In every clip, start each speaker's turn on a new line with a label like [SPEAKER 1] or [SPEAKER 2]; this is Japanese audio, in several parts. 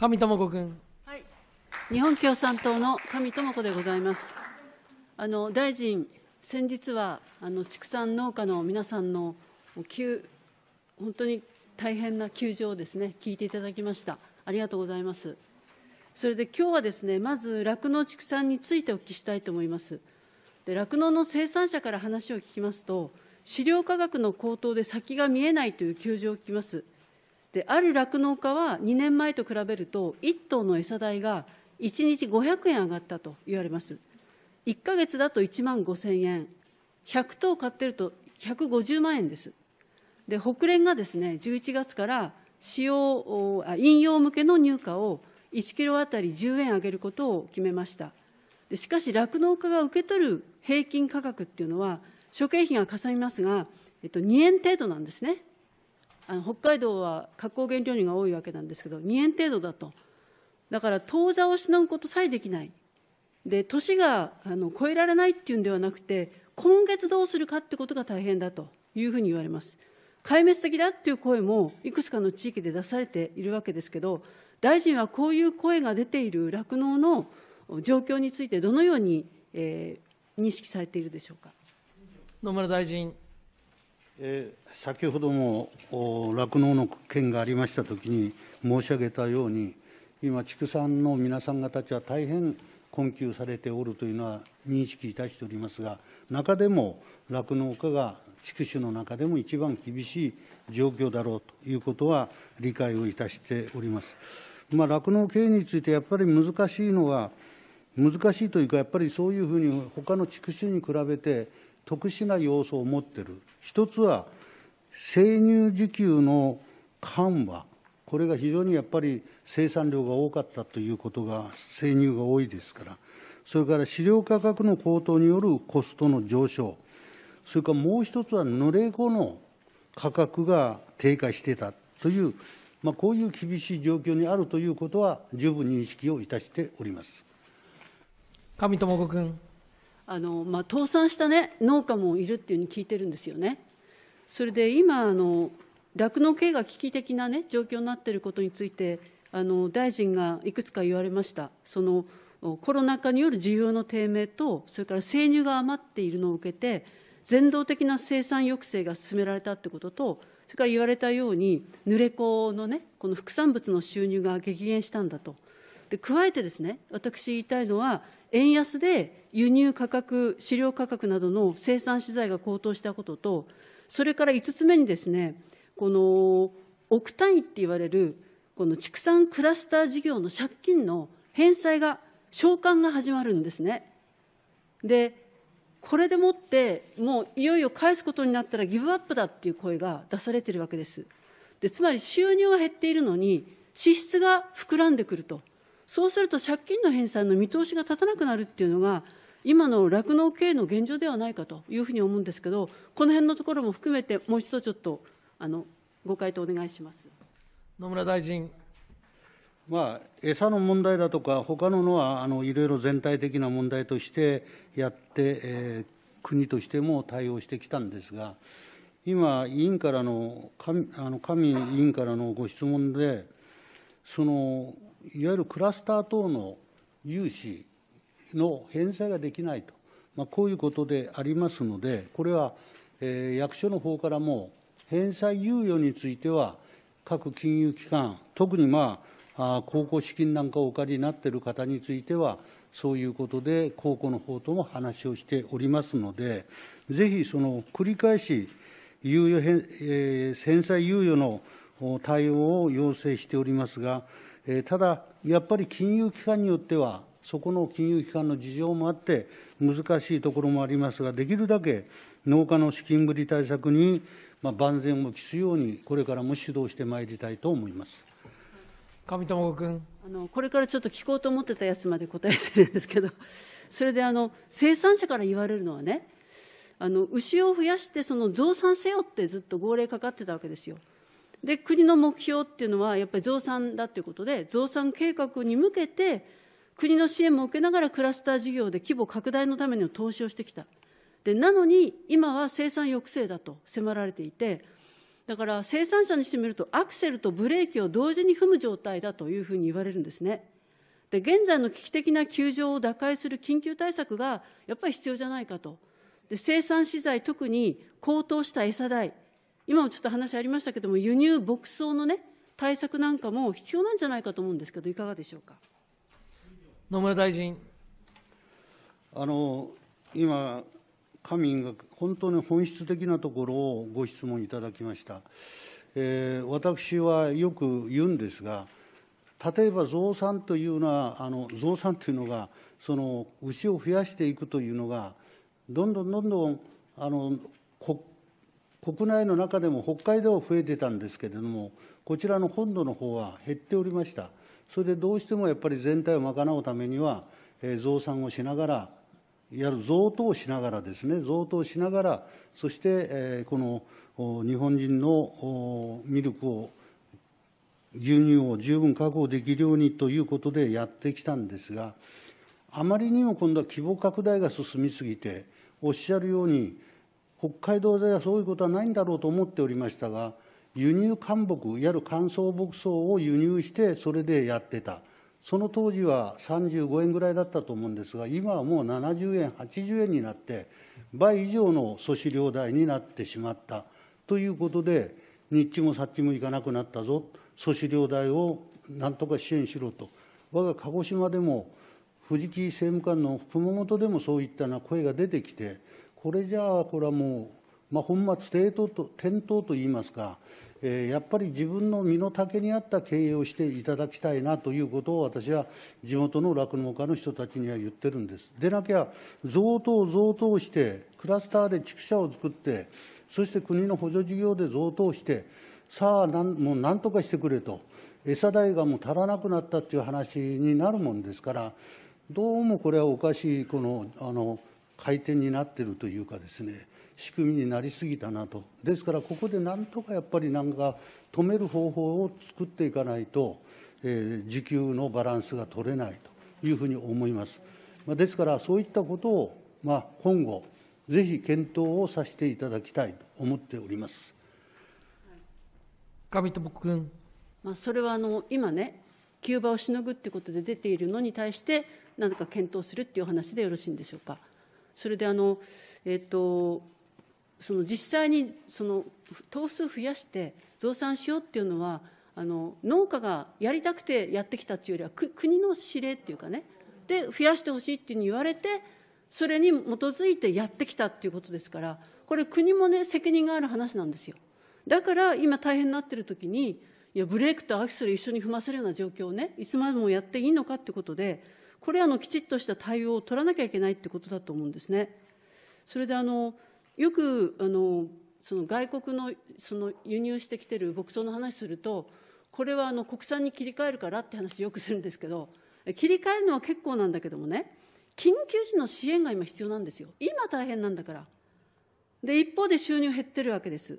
[SPEAKER 1] 上智子君。はい、日本共産党の上智子でございます。あの大臣、先日はあの畜産農家の皆さんの急本当に大変な窮状をですね聞いていただきました。ありがとうございます。それで今日はですねまず酪農畜産についてお聞きしたいと思います。酪農の生産者から話を聞きますと、飼料価格の高騰で先が見えないという窮状を聞きます。である酪農家は2年前と比べると1頭の餌代が1日500円上がったと言われます1か月だと1万5000円100頭買ってると150万円ですで北連がですね11月から使用飲用向けの入荷を1キロあたり10円上げることを決めましたでしかし酪農家が受け取る平均価格っていうのは諸経費がかさみますが、えっと、2円程度なんですねあの北海道は加工原料人が多いわけなんですけど2円程度だとだから当座をしのぐことさえできないで年があの超えられないっていうんではなくて今月どうするかってことが大変だというふうに言われます壊滅的だっていう声もいくつかの地域で出されているわけですけど大臣はこういう声が出ている酪農の状況についてどのように、えー、認識されているでしょうか
[SPEAKER 2] 野村大臣。先ほども酪農の件がありましたときに申し上げたように、今、畜産の皆さん方たちは大変困窮されておるというのは認識いたしておりますが、中でも酪農家が畜種の中でも一番厳しい状況だろうということは理解をいたしております。酪、ま、農、あ、経営についてやっぱり難しいのは、難しいというか、やっぱりそういうふうに他の畜種に比べて、特殊な要素を持っている、一つは生乳需給の緩和、これが非常にやっぱり生産量が多かったということが、生乳が多いですから、それから飼料価格の高騰によるコストの上昇、それからもう一つは濡れ後の価格が低下していたという、まあ、こういう厳しい状況にあるということは、十分認識をいたしております
[SPEAKER 1] 上智子君。あの、まあ、倒産した、ね、農家もいるっていうふうに聞いてるんですよね。それで今あの酪農経営が危機的な、ね、状況になっていることについてあの大臣がいくつか言われましたそのコロナ禍による需要の低迷とそれから生乳が余っているのを受けて全動的な生産抑制が進められたということとそれから言われたように濡れ子の,、ね、この副産物の収入が激減したんだとで加えてですね私言いたいのは円安で輸入価格、飼料価格などの生産資材が高騰したことと、それから5つ目にですね、この億単位って言われる、この畜産クラスター事業の借金の返済が、償還が始まるんですね。で、これでもって、もういよいよ返すことになったらギブアップだっていう声が出されてるわけです。でつまり収入が減っているのに、支出が膨らんでくると。そうすると借金の返済の見通しが立たなくなるっていうのが、今の酪農経営の現状ではないかというふうに思うんですけど、この辺のところも含めて、もう一度ちょっとあのご回答お願いします
[SPEAKER 2] 野村大臣。まあ、餌の問題だとか、他ののはあのいろいろ全体的な問題としてやって、えー、国としても対応してきたんですが、今、委員からの、神あの神委員からのご質問で、そのいわゆるクラスター等の融資の返済ができないと、まあ、こういうことでありますので、これは、えー、役所の方からも、返済猶予については、各金融機関、特に、まあ、高校資金なんかをお借りになっている方については、そういうことで、高校の方とも話をしておりますので、ぜひその繰り返し、猶予返,、えー、返済猶予の対応を要請しておりますが、ただ、やっぱり金融機関によっては、そこの金融機関の事情もあって、難しいところもありますが、できるだけ農家の資金繰り対策に万全を期すように、これからも指導してまいりたいと思います。
[SPEAKER 1] 上友君あのこれからちょっと聞こうと思ってたやつまで答えてるんですけど、それであの生産者から言われるのはね、あの牛を増やしてその増産せよってずっと号令かかってたわけですよ。で国の目標っていうのはやっぱり増産だということで増産計画に向けて国の支援も受けながらクラスター事業で規模拡大のための投資をしてきたでなのに今は生産抑制だと迫られていてだから生産者にしてみるとアクセルとブレーキを同時に踏む状態だというふうに言われるんですねで現在の危機的な窮状を打開する緊急対策がやっぱり必要じゃないかとで生産資材特に高騰した餌代今もちょっと話ありましたけども、輸入牧草のね、対策なんかも必要なんじゃないかと思うんですけど、いかがでしょうか。野
[SPEAKER 2] 村大臣。あの今、官民が本当に本質的なところをご質問いただきました。えー、私はよく言うんですが、例えば増産というのは、あの増産というのが、その牛を増やしていくというのが、どんどんどんどんあの国国内の中でも北海道は増えてたんですけれども、こちらの本土の方は減っておりました。それでどうしてもやっぱり全体を賄うためには、増産をしながら、やる増投しながらですね、増投しながら、そしてこの日本人のミルクを、牛乳を十分確保できるようにということでやってきたんですが、あまりにも今度は規模拡大が進みすぎて、おっしゃるように、北海道ではそういうことはないんだろうと思っておりましたが、輸入乾木、いわゆる乾燥牧草を輸入して、それでやってた。その当時は35円ぐらいだったと思うんですが、今はもう70円、80円になって、倍以上の粗飼料代になってしまったということで、日中もさっちもいかなくなったぞ、粗飼料代をなんとか支援しろと、我が鹿児島でも、藤木政務官の熊本でもそういったような声が出てきて、これじゃあ、これはもう、まあ、本末転倒といいますか、えー、やっぱり自分の身の丈に合った経営をしていただきたいなということを、私は地元の酪農家の人たちには言ってるんです。でなきゃ、贈答、贈答して、クラスターで畜舎を作って、そして国の補助事業で贈答して、さあなんもうなんとかしてくれと、餌代がもう足らなくなったっていう話になるもんですから、どうもこれはおかしい、このあの回転になっているというかですね、仕組みになりすぎたなと、ですからここでなんとかやっぱりなんか止める方法を作っていかないと、えー、時給のバランスが取れないというふうに思います。まあ、ですから、そういったことを、まあ、今後、ぜひ検討をさせていただきたいと思っております。
[SPEAKER 3] 上友君。
[SPEAKER 1] まあ、それはあの今ね、急場をしのぐってことで出ているのに対して、何か検討するっていうお話でよろしいんでしょうか。それであの、えっ、と、その実際にその頭数増やして増産しようっていうのはあの農家がやりたくてやってきたというよりは国の指令っていうかねで増やしてほしいっていうに言われてそれに基づいてやってきたっていうことですからこれ国もね責任がある話なんですよだから今大変になってる時にいやブレークとアクセル一緒に踏ませるような状況をねいつまでもやっていいのかってことでこれはのきちっとした対応を取らなきゃいけないってことだと思うんですね。それであのよくあのその外国のその輸入してきてる牧草の話するとこれはあの国産に切り替えるからって話よくするんですけど切り替えるのは結構なんだけどもね緊急時の支援が今必要なんですよ今大変なんだからで一方で収入減ってるわけです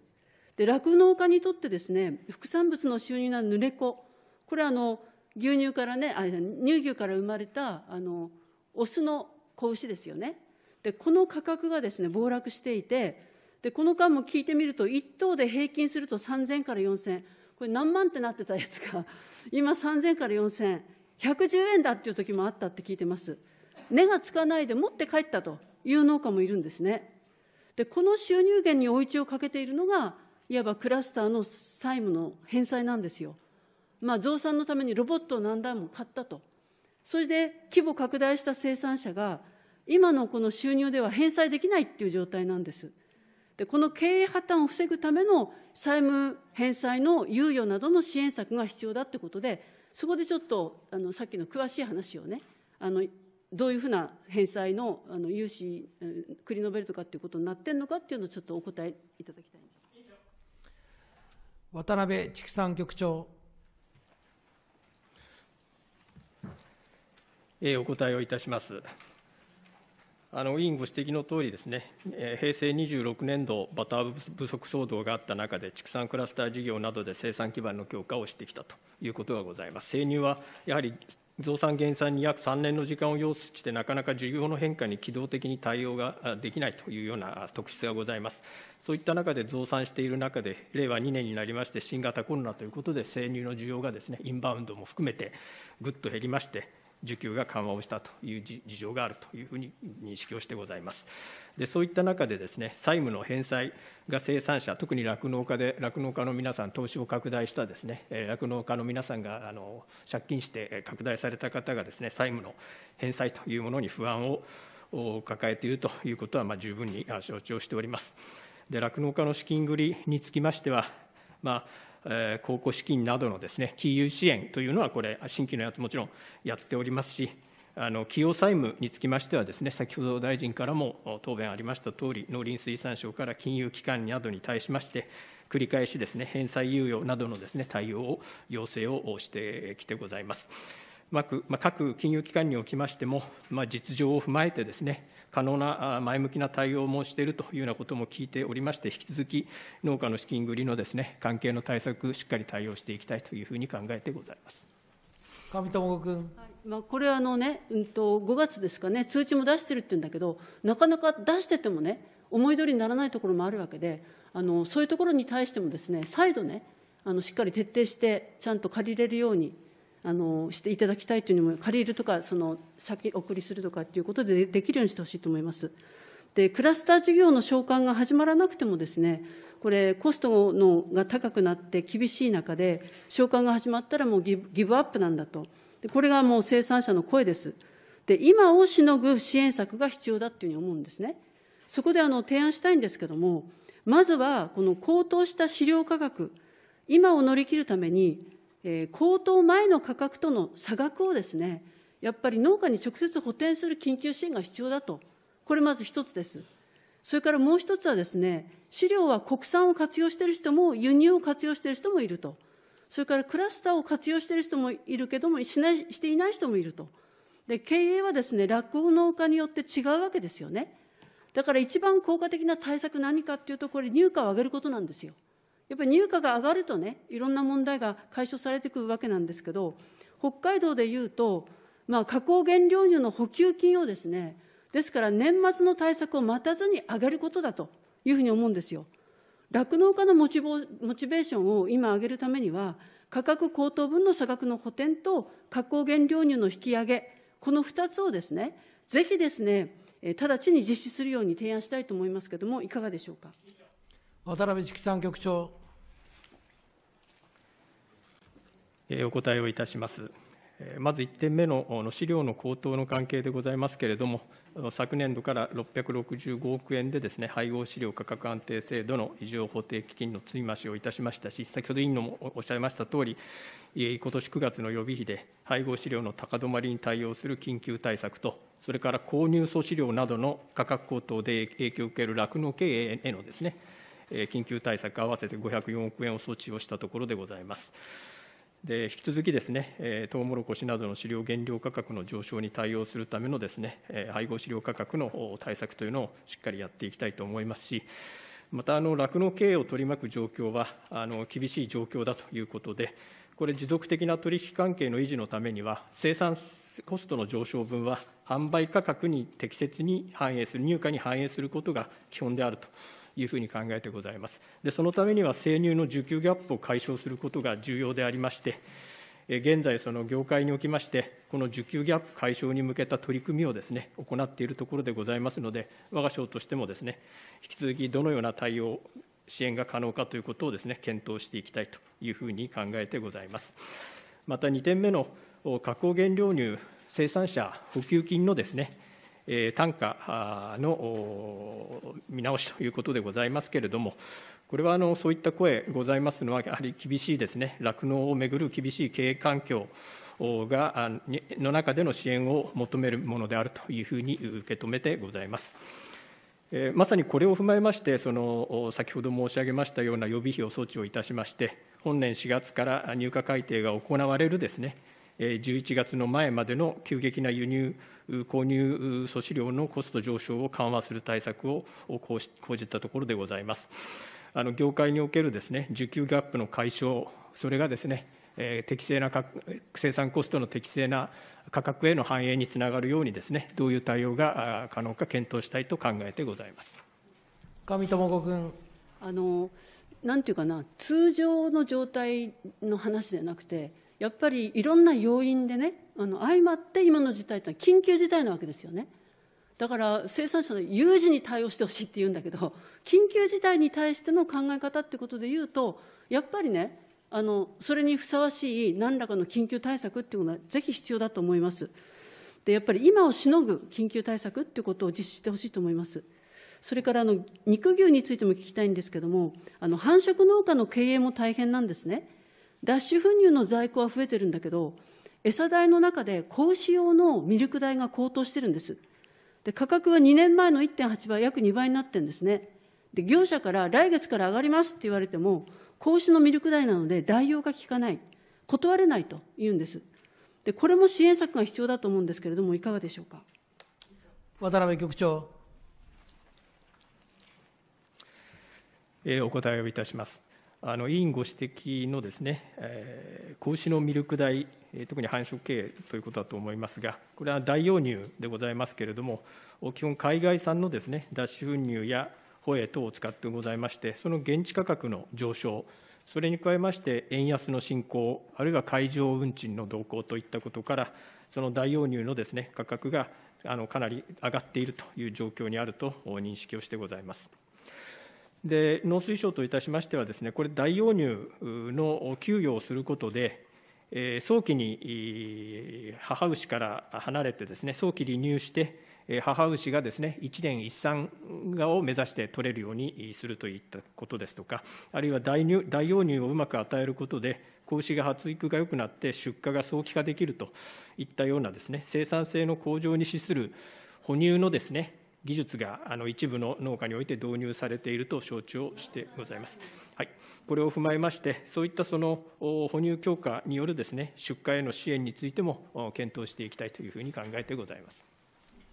[SPEAKER 1] で酪農家にとってですね副産物の収入な濡れ子、これあの牛乳からね、あ乳牛から生まれた、あの、オスの子牛ですよね。で、この価格がですね、暴落していて、で、この間も聞いてみると、1頭で平均すると3000から4000、これ何万ってなってたやつが、今3000から4000、110円だっていう時もあったって聞いてます。根がつかないで持って帰ったという農家もいるんですね。で、この収入源に追い打ちをかけているのが、いわばクラスターの債務の返済なんですよ。まあ、増産のためにロボットを何台も買ったと。それで規模拡大した生産者が、今のこの収入では返済できないっていう状態なんです。でこの経営破綻を防ぐための債務返済の猶予などの支援策が必要だということで、そこでちょっとあのさっきの詳しい話をね、あのどういうふうな返済のあの融資、繰り延べるとかっていうことになってるのかっていうのをちょっとお答えいただきたいんです
[SPEAKER 3] 渡辺畜産局長。
[SPEAKER 4] お答えをいたします。あの委員ご指摘のとおりですね、平成26年度、バター不足騒動があった中で、畜産クラスター事業などで生産基盤の強化をしてきたということがございます。生乳はやはり増産減産に約3年の時間を要して、なかなか需要の変化に機動的に対応ができないというような特質がございます。そういった中で増産している中で、令和2年になりまして、新型コロナということで、生乳の需要がです、ね、インバウンドも含めてぐっと減りまして、需給が緩和をしたという事情があるというふうに認識をしてございます。でそういった中でです、ね、債務の返済が生産者、特に酪農家で、酪農家の皆さん、投資を拡大したですね、酪農家の皆さんがあの借金して拡大された方がです、ね、債務の返済というものに不安を抱えているということは、まあ、十分に承知をしております。酪農家の資金繰りにつきましては、まあ公庫資金などのです、ね、金融支援というのは、これ、新規のやつもちろんやっておりますし、あの企業債務につきましてはです、ね、先ほど大臣からも答弁ありましたとおり、農林水産省から金融機関などに対しまして、繰り返しです、ね、返済猶予などのです、ね、対応を要請をしてきてございます。まあ、各金融機関におきましても、まあ、実情を踏まえてです、ね、可能な前向きな対応もしているというようなことも聞いておりまして、引き続き農家の資金繰りのです、ね、関係の対策、しっかり対応していきたいというふうに考えてございます。
[SPEAKER 1] 上友君、はい、まあ、これあのね、うんと、5月ですかね、通知も出してるって言うんだけど、なかなか出しててもね、思い通りにならないところもあるわけで、あのそういうところに対してもです、ね、再度ね、あのしっかり徹底して、ちゃんと借りれるように。あのしていただきたいというのも、借りるとか、その先送りするとかっていうことでできるようにしてほしいと思います。で、クラスター事業の償還が始まらなくてもですね、これ、コストのが高くなって厳しい中で、償還が始まったらもうギブアップなんだと、でこれがもう生産者の声です。で、今をしのぐ支援策が必要だというふうに思うんですね。そこであの提案したいんですけども、まずはこの高騰した飼料価格、今を乗り切るために、え高騰前の価格との差額をですね、やっぱり農家に直接補填する緊急支援が必要だと、これまず一つです。それからもう一つはですね、飼料は国産を活用している人も、輸入を活用している人もいると、それからクラスターを活用している人もいるけども、しないしていない人もいると。で、経営はですね、落語農家によって違うわけですよね。だから一番効果的な対策何かっていうと、これ、入荷を上げることなんですよ。やっぱり乳価が上がるとね、いろんな問題が解消されてくるわけなんですけど、北海道でいうと、まあ、加工原料乳の補給金をですね、ですから年末の対策を待たずに上げることだというふうに思うんですよ。酪農家のモチボモチベーションを今上げるためには、価格高騰分の差額の補填と加工原料乳の引き上げ、この2つをですね、ぜひですね、直ちに実施するように提案したいと思いますけれども、いかがでしょ
[SPEAKER 4] うか。
[SPEAKER 3] 渡辺畜産局長。
[SPEAKER 4] お答えをいたします。まず1点目の飼料の高騰の関係でございますけれども、昨年度から665億円でです、ね、配合飼料価格安定制度の異常法定基金の積み増しをいたしましたし、先ほど委員のもおっしゃいましたとおり、今年9月の予備費で配合飼料の高止まりに対応する緊急対策と、それから購入素飼料などの価格高騰で影響を受ける酪農経営へのです、ね、緊急対策合わせて504億円を措置をしたところでございます。で引き続きですね、トウモロコシなどの飼料原料価格の上昇に対応するためのですね、配合飼料価格の対策というのをしっかりやっていきたいと思いますし、また酪農経営を取り巻く状況はあの厳しい状況だということで、これ、持続的な取引関係の維持のためには、生産コストの上昇分は販売価格に適切に反映する、入荷に反映することが基本であると。いうふうに考えてございます。でそのためには、生乳の需給ギャップを解消することが重要でありまして、現在、その業界におきまして、この需給ギャップ解消に向けた取り組みをですね行っているところでございますので、我が省としてもですね引き続きどのような対応、支援が可能かということをですね検討していきたいというふうに考えてございます。また2点目の加工原料乳生産者補給金のですね単価の見直しということでございますけれども、これはあのそういった声ございますのは、やはり厳しいですね、酪農をめぐる厳しい経営環境がの中での支援を求めるものであるというふうに受け止めてございます。まさにこれを踏まえまして、その先ほど申し上げましたような予備費を措置をいたしまして、本年4月から入荷改定が行われるですね、11月の前までの急激な輸入、購入素飼料のコスト上昇を緩和する対策を講じたところでございます。あの業界におけるです、ね、需給ギャップの解消、それがですね、適正な生産コストの適正な価格への反映につながるようにです、ね、どういう対応が可能か検討したいと考えてございます上智
[SPEAKER 1] 子君。あのなんていうかな、通常の状態の話でなくて、やっぱりいろんな要因でね、あの相まって今の事態というのは緊急事態なわけですよね。だから生産者の有事に対応してほしいって言うんだけど、緊急事態に対しての考え方ってことで言うと、やっぱりね、あのそれにふさわしい何らかの緊急対策っていうのはぜひ必要だと思います。でやっぱり今をしのぐ緊急対策っていうことを実施してほしいと思います。それからあの肉牛についても聞きたいんですけども、あの繁殖農家の経営も大変なんですね。脱脂粉乳の在庫は増えてるんだけど、餌代の中で子牛用のミルク代が高騰してるんです。で価格は2年前の1.8倍、約2倍になってるんですね。で業者から来月から上がりますって言われても、子牛のミルク代なので代用が効かない、断れないと言うんです。でこれも支援策が必要だと思うんですけれども、いかがでしょうか。渡辺局長。
[SPEAKER 4] えお答えをいたします。あの委員ご指摘のですね、えー、子牛のミルク代、特に繁殖経営ということだと思いますが、これは代用乳でございますけれども、基本、海外産のですね脱脂粉乳やホエー等を使ってございまして、その現地価格の上昇、それに加えまして、円安の進行、あるいは海上運賃の動向といったことから、その代用乳のです、ね、価格があのかなり上がっているという状況にあると認識をしてございます。で農水省といたしましてはです、ね、これ、大容乳の給与をすることで、早期に母牛から離れてです、ね、早期離乳して、母牛がですね1年1産を目指して取れるようにするといったことですとか、あるいは大乳容乳をうまく与えることで、子牛が発育が良くなって出荷が早期化できるといったようなですね生産性の向上に資する哺乳のですね技術があの一部の農家において導入されていると承知をしてございます。はい、これを踏まえまして、そういったその哺乳強化によるです、ね、出荷への支援についても検討していきたいというふうに考えてございます。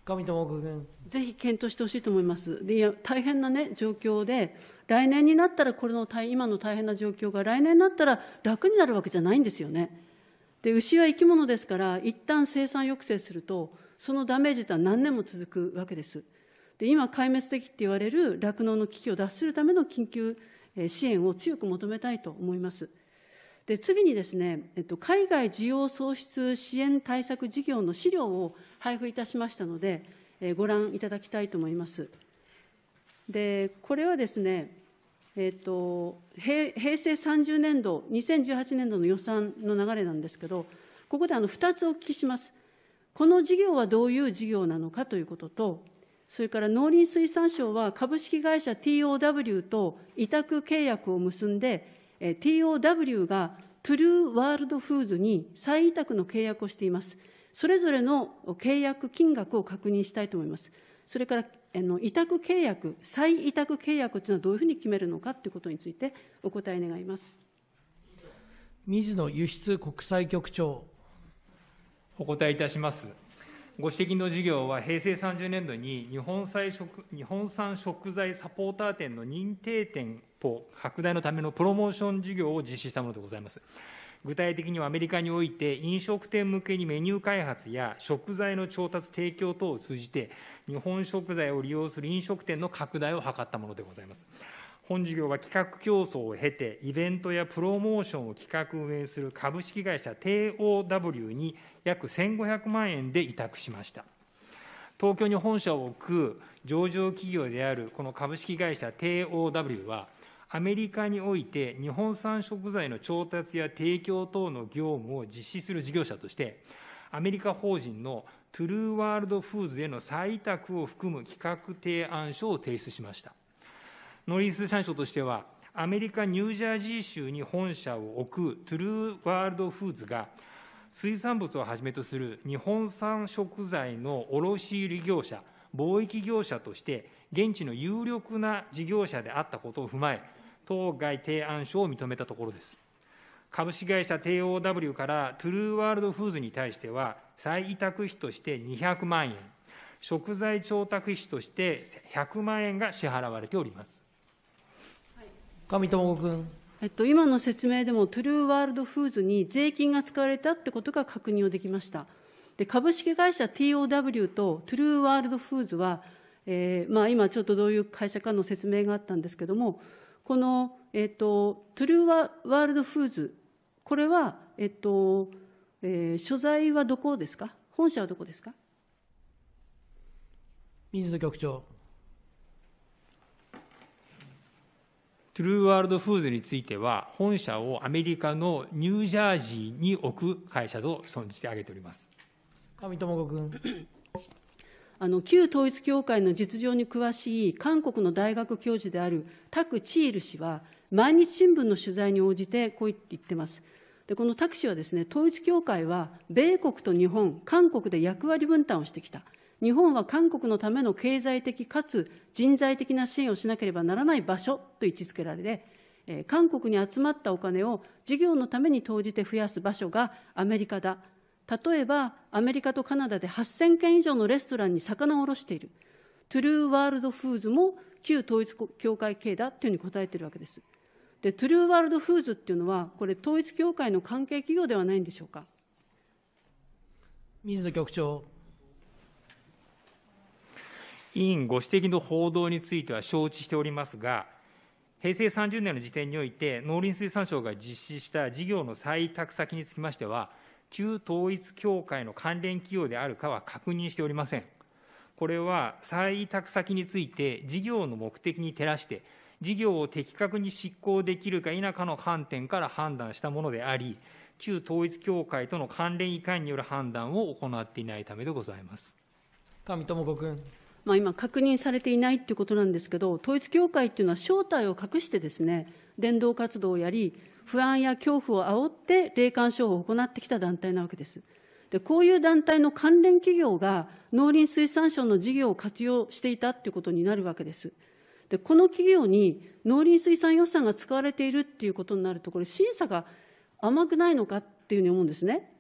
[SPEAKER 1] 上友君ぜひ検討してほしいと思います。いや大変な、ね、状況で、来年になったらこれの今の大変な状況が、来年になったら楽になるわけじゃないんですよね。で牛は生き物ですから、一旦生産抑制すると、そのダメージとは何年も続くわけです。で今、壊滅的って言われる酪農の危機を脱するための緊急支援を強く求めたいと思います。で次にですね、えっと、海外需要創出支援対策事業の資料を配布いたしましたので、えご覧いただきたいと思います。でこれはですね、えっと、平成30年度、2018年度の予算の流れなんですけど、ここであの2つお聞きします。この事業はどういう事業なのかということと、それから農林水産省は株式会社 TOW と委託契約を結んで、TOW がトゥルーワールドフーズに再委託の契約をしています。それぞれの契約金額を確認したいと思います。それから、あの委託契約、再委託契約というのはどういうふうに決めるのかということについて、お答え願います。水野
[SPEAKER 3] 輸出国際局長。お答えいたします。ご指摘の事業は平成30年度に日本日本産食材サポーター店の認定店舗拡大のためのプロモーション事業を実施したものでございます。具体的にはアメリカにおいて飲食店向けにメニュー開発や食材の調達提供等を通じて日本食材を利用する飲食店の拡大を図ったものでございます。本事業は企画競争を経て、イベントやプロモーションを企画運営する株式会社 TOW に約1500万円で委託しました。東京に本社を置く上場企業であるこの株式会社 TOW は、アメリカにおいて日本産食材の調達や提供等の業務を実施する事業者として、アメリカ法人のトゥルーワールドフーズへの再委託を含む企画提案書を提出しました。農林水産省としては、アメリカ・ニュージャージー州に本社を置くトゥルーワールドフーズが、水産物をはじめとする日本産食材の卸売業者、貿易業者として、現地の有力な事業者であったことを踏まえ、当該提案書を認めたところです。株式会社 TOW からトゥルーワールドフーズに対しては、再委託費として200万円、食材調達費として100万円が支払われております。
[SPEAKER 1] 上友君。えっと、今の説明でもトゥルーワールドフーズに税金が使われたってことが確認をできましたで株式会社 TOW とトゥルーワールドフーズは、えーまあ、今ちょっとどういう会社かの説明があったんですけどもこの、えっと、トゥルーワールドフーズこれは、えっとえー、所在はどこですか本社はどこですか
[SPEAKER 3] 水野局長トゥルーワールドフーズについては、本社をアメリカのニュージャージーに置く会社と存じてあげております。
[SPEAKER 1] 上智子君。あの旧統一教会の実情に詳しい韓国の大学教授であるタク・チール氏は、毎日新聞の取材に応じてこう言ってます。でこのタク氏はですね、統一教会は米国と日本、韓国で役割分担をしてきた。日本は韓国のための経済的かつ人材的な支援をしなければならない場所と位置づけられ、え韓国に集まったお金を事業のために投じて増やす場所がアメリカだ。例えば、アメリカとカナダで8000軒以上のレストランに魚を卸している。トゥルーワールドフーズも旧統一教会系だというふうに答えているわけです。で、トゥルーワールドフーズっていうのは、これ、統一教会の関係企業ではないんでしょうか。水野局長。
[SPEAKER 3] 委員ご指摘の報道については承知しておりますが、平成30年の時点において、農林水産省が実施した事業の採択先につきましては、旧統一教会の関連企業であるかは確認しておりません。これは採択先について、事業の目的に照らして、事業を的確に執行できるか否かの観点から判断したものであり、旧統一教会との関連以下による判断を行っていないためでございます。
[SPEAKER 1] 上智子君。まあ、今、確認されていないということなんですけど、統一教会というのは正体を隠してですね、伝道活動をやり、不安や恐怖を煽って霊感商法を行ってきた団体なわけです。でこういう団体の関連企業が農林水産省の事業を活用していたということになるわけです。でこの企業に農林水産予算が使われているっていうことになると、これ、審査が甘くないのかっていうふうに思うんですね。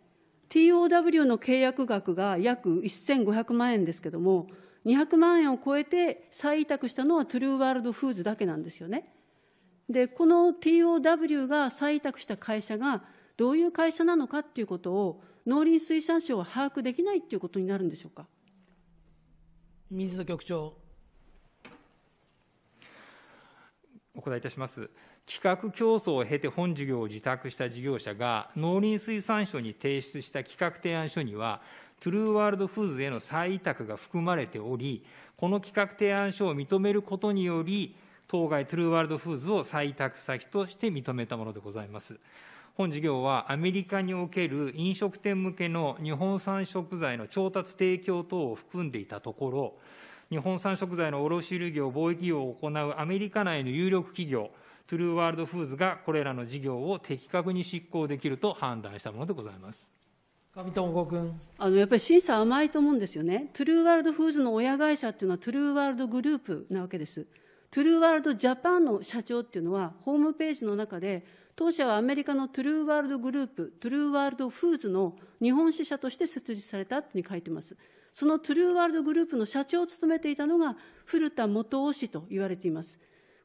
[SPEAKER 1] TOW の契約額が約1500万円ですけれども、200万円を超えて再委託したのはトゥルーワールドフーズだけなんですよね。で、この TOW が再委託した会社がどういう会社なのかっていうことを農林水産省は把握できないっていうことになるんでしょうか。
[SPEAKER 3] 水野局長。お答えいたします。企画競争を経て本事業を自宅した事業者が農林水産省に提出した企画提案書にはトゥルーワールドフーズへの再委託が含まれており、この企画提案書を認めることにより、当該トゥルーワールドフーズを再委託先として認めたものでございます。本事業はアメリカにおける飲食店向けの日本産食材の調達提供等を含んでいたところ、日本産食材の卸売業、貿易業を行うアメリカ内の有力企業、トゥルーワールドフーズがこれらの事業を的確に執行できると判断したものでございます。
[SPEAKER 1] 上智子君あのやっぱり審査甘いと思うんですよね、トゥルーワールドフーズの親会社っていうのは、トゥルーワールドグループなわけです。トゥルーワールドジャパンの社長っていうのは、ホームページの中で、当社はアメリカのトゥルーワールドグループ、トゥルーワールドフーズの日本支社として設立されたとて書いてます。そのトゥルーワールドグループの社長を務めていたのが、古田元雄氏と言われています。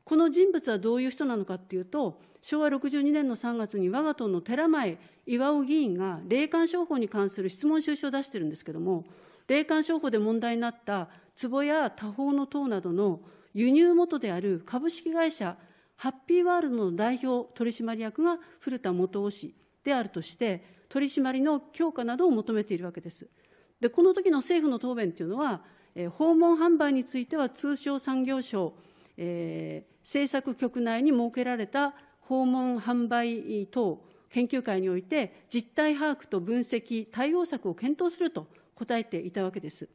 [SPEAKER 1] この人物はどういう人なのかっていうと、昭和62年の3月に我が党の寺前岩尾議員が霊感商法に関する質問収集を出してるんですけども、霊感商法で問題になった壺や多方の塔などの輸入元である株式会社ハッピーワールドの代表取締役が古田元雄氏であるとして、取締りの強化などを求めているわけです。で、この時の政府の答弁というのは、えー、訪問販売については通商産業省、えー、政策局内に設けられた訪問販売等研究会において、実態把握と分析、対応策を検討すると答えていたわけです。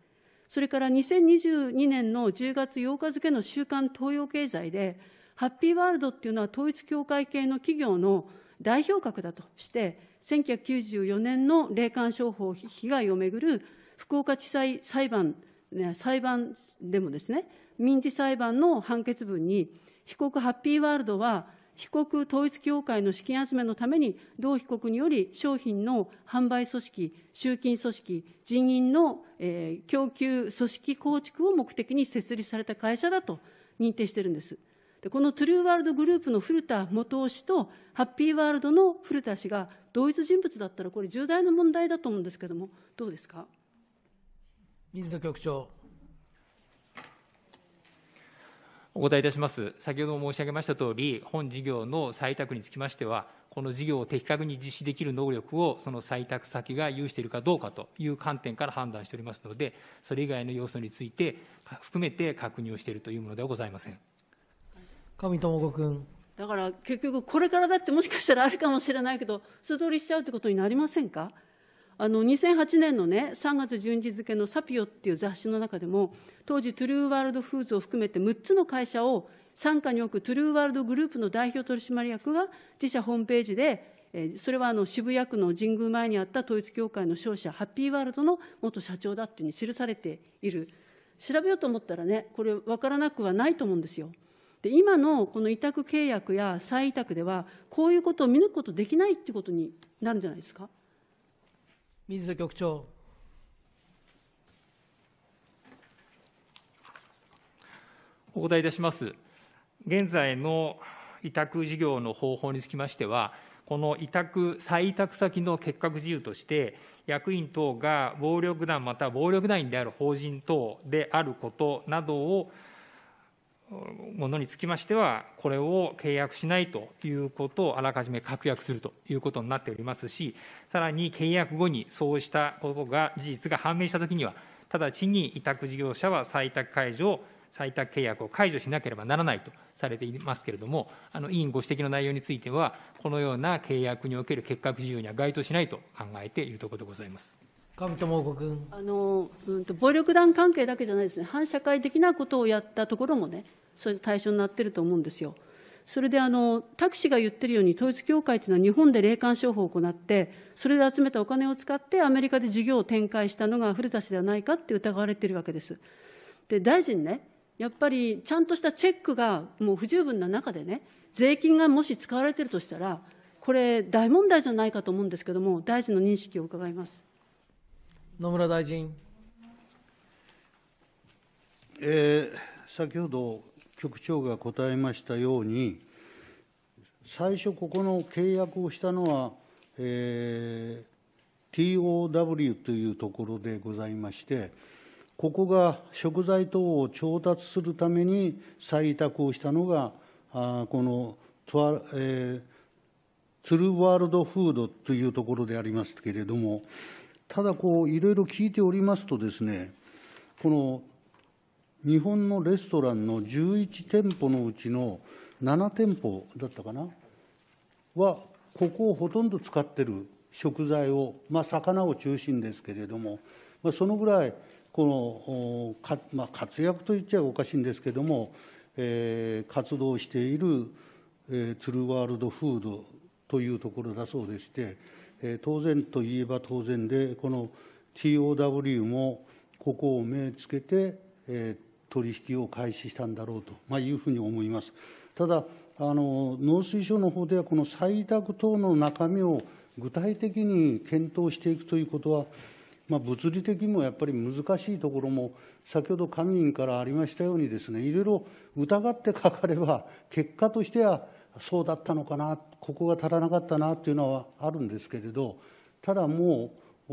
[SPEAKER 1] それから2022年の10月8日付の週刊東洋経済で、ハッピーワールドっていうのは統一教会系の企業の代表格だとして、1994年の霊感商法被害をめぐる福岡地裁裁判、裁判でもですね、民事裁判の判決文に、被告ハッピーワールドは、被告統一教会の資金集めのために、同被告により商品の販売組織、集金組織、人員の、え供給組織構築を目的に設立された会社だと認定してるんです。でこのトゥルーワールドグループの古田元雄氏と、ハッピーワールドの古田氏が同一人物だったら、これ、重大な問題だと思うんですけれども、どうですか水野
[SPEAKER 3] 局長。お答えいたします。先ほども申し上げましたとおり、本事業の採択につきましては、この事業を的確に実施できる能力を、その採択先が有しているかどうかという観点から判断しておりますので、それ以外の要素について、含めて確認をしているというものではございません。上智子君。
[SPEAKER 1] だから結局、これからだってもしかしたらあるかもしれないけど、素通りしちゃうということになりませんか。あの2008年のね3月12日付の「サピオ」っていう雑誌の中でも当時トゥルーワールドフーズを含めて6つの会社を傘下に置くトゥルーワールドグループの代表取締役は自社ホームページでそれはあの渋谷区の神宮前にあった統一教会の商社ハッピーワールドの元社長だっていうふうに記されている調べようと思ったらねこれ分からなくはないと思うんですよ。で今のこの委託契約や再委託ではこういうことを見抜くことできないってことになるんじゃないですか。水戸局長。
[SPEAKER 3] お答えいたします。現在の委託事業の方法につきましては、この委託、再委託先の結核事由として、役員等が暴力団または暴力団員である法人等であることなどをものにつきましては、これを契約しないということをあらかじめ確約するということになっておりますし、さらに契約後にそうしたことが、事実が判明したときには、直ちに委託事業者は採択解除を、採択契約を解除しなければならないとされていますけれども、あの委員ご指摘の内容については、このような契約における結核事業には該当しないと考えているところでございます。
[SPEAKER 1] 上友子君あの、うんと、暴力団関係だけじゃないですね、反社会的なことをやったところもね、それ対象になってると思うんですよ。それであの、タクシーが言ってるように、統一教会というのは日本で霊感商法を行って、それで集めたお金を使って、アメリカで事業を展開したのが古田氏ではないかって疑われてるわけです。で大臣ねやっぱりちゃんとしたチェックがもう不十分な中でね、税金がもし使われてるとしたら、これ、大問題じゃないかと思うんですけれども、大臣の認識を伺います。
[SPEAKER 2] 野村大臣。えー、先ほど局長が答えましたように、最初、ここの契約をしたのは、えー、TOW というところでございまして、ここが食材等を調達するために採択をしたのが、あこのトア、えー、ツルワールドフードというところでありますけれども、ただこう、いろいろ聞いておりますとですね、この日本のレストランの11店舗のうちの7店舗だったかな、は、ここをほとんど使ってる食材を、まあ、魚を中心ですけれども、まあ、そのぐらいこのか、まあ、活躍と言っちゃおかしいんですけれども、えー、活動している、えー、ツルワールドフードというところだそうでして、え当然といえば当然で、この TOW もここを目つけて、えー、取引を開始したんだろうと、まあ、いうふうに思います。ただあの、農水省の方では、この採択等の中身を具体的に検討していくということは、まあ、物理的にもやっぱり難しいところも、先ほど上院からありましたようにですね、いろいろ疑ってかかれば、結果としてはそうだったのかな、ここが足らなかったなというのはあるんですけれど、ただもう、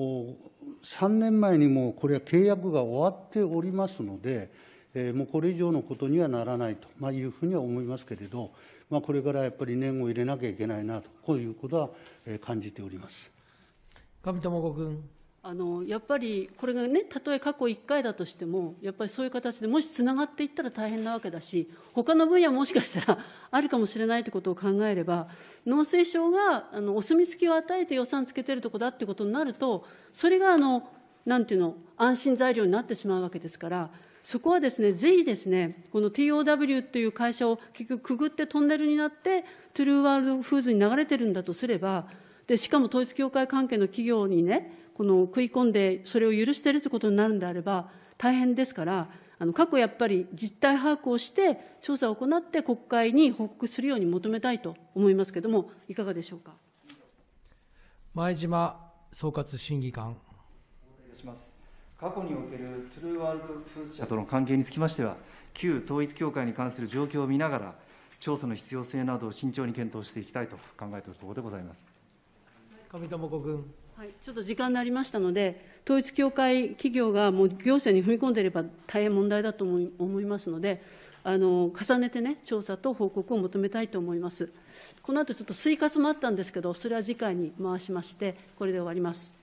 [SPEAKER 2] 3年前にもこれは契約が終わっておりますので、えもうこれ以上のことにはならないというふうには思いますけれど、まあ、これからやっぱり念を入れなきゃいけないなと、こういうことは感じております。
[SPEAKER 1] 上
[SPEAKER 3] 智子君。
[SPEAKER 1] あのやっぱりこれがね、たとえ過去1回だとしても、やっぱりそういう形でもしつながっていったら大変なわけだし、他の分野もしかしたらあるかもしれないということを考えれば、農水省があのお墨付きを与えて予算つけてるとこだってことになると、それがあのなんていうの、安心材料になってしまうわけですから、そこはですね、ぜひですね、この TOW という会社を結局くぐってトンネルになって、トゥルーワールドフーズに流れてるんだとすれば、でしかも統一教会関係の企業にね、この食い込んで、それを許しているということになるんであれば、大変ですから、あの過去やっぱり実態把握をして、調査を行って国会に報告するように求めたいと思いますけれども、いかがでしょうか
[SPEAKER 3] 前島総括審議官。
[SPEAKER 2] 過去におけるトゥルーワールド
[SPEAKER 3] フーズ社との
[SPEAKER 2] 関係につきましては、旧統一教会に関する状況を見ながら、調査の必要性などを慎重に検討していきたいと考えているところでございます。
[SPEAKER 3] 上智子君。
[SPEAKER 1] はい、ちょっと時間になりましたので、統一教会企業がもう行政に踏み込んでいれば大変問題だと思いますので、あの重ねてね、調査と報告を求めたいと思います。この後ちょっと推活もあったんですけど、それは次回に回しまして、これで終わります。